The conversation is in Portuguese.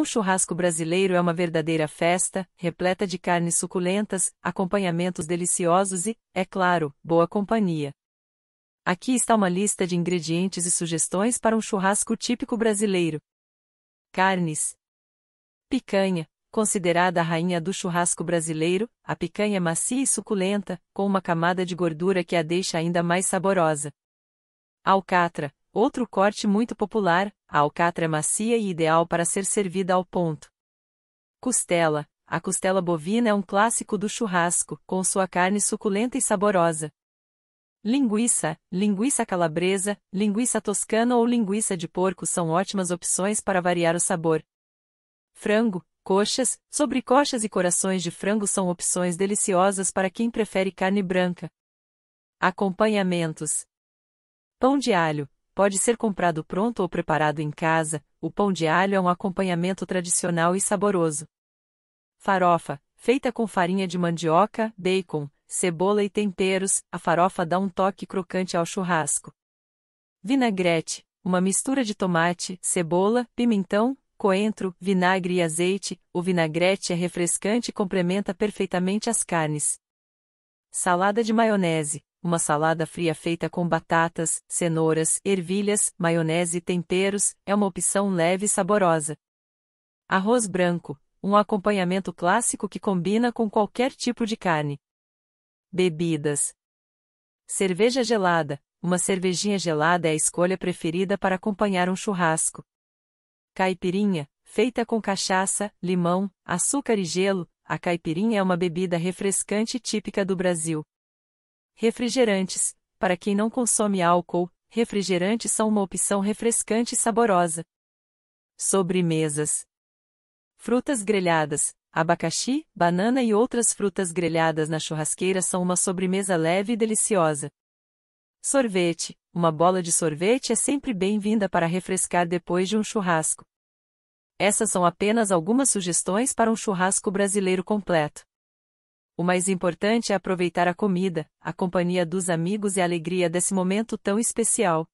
Um churrasco brasileiro é uma verdadeira festa, repleta de carnes suculentas, acompanhamentos deliciosos e, é claro, boa companhia. Aqui está uma lista de ingredientes e sugestões para um churrasco típico brasileiro. Carnes: Picanha, considerada a rainha do churrasco brasileiro, a picanha é macia e suculenta, com uma camada de gordura que a deixa ainda mais saborosa. Alcatra, Outro corte muito popular, a alcatra é macia e ideal para ser servida ao ponto. Costela. A costela bovina é um clássico do churrasco, com sua carne suculenta e saborosa. Linguiça, linguiça calabresa, linguiça toscana ou linguiça de porco são ótimas opções para variar o sabor. Frango, coxas, sobrecoxas e corações de frango são opções deliciosas para quem prefere carne branca. Acompanhamentos: Pão de alho, Pode ser comprado pronto ou preparado em casa, o pão de alho é um acompanhamento tradicional e saboroso. Farofa, feita com farinha de mandioca, bacon, cebola e temperos, a farofa dá um toque crocante ao churrasco. Vinagrete, uma mistura de tomate, cebola, pimentão, coentro, vinagre e azeite, o vinagrete é refrescante e complementa perfeitamente as carnes. Salada de maionese uma salada fria feita com batatas, cenouras, ervilhas, maionese e temperos, é uma opção leve e saborosa. Arroz branco, um acompanhamento clássico que combina com qualquer tipo de carne. Bebidas: Cerveja gelada, uma cervejinha gelada é a escolha preferida para acompanhar um churrasco. Caipirinha, feita com cachaça, limão, açúcar e gelo, a caipirinha é uma bebida refrescante típica do Brasil. Refrigerantes. Para quem não consome álcool, refrigerantes são uma opção refrescante e saborosa. Sobremesas. Frutas grelhadas. Abacaxi, banana e outras frutas grelhadas na churrasqueira são uma sobremesa leve e deliciosa. Sorvete. Uma bola de sorvete é sempre bem-vinda para refrescar depois de um churrasco. Essas são apenas algumas sugestões para um churrasco brasileiro completo. O mais importante é aproveitar a comida, a companhia dos amigos e a alegria desse momento tão especial.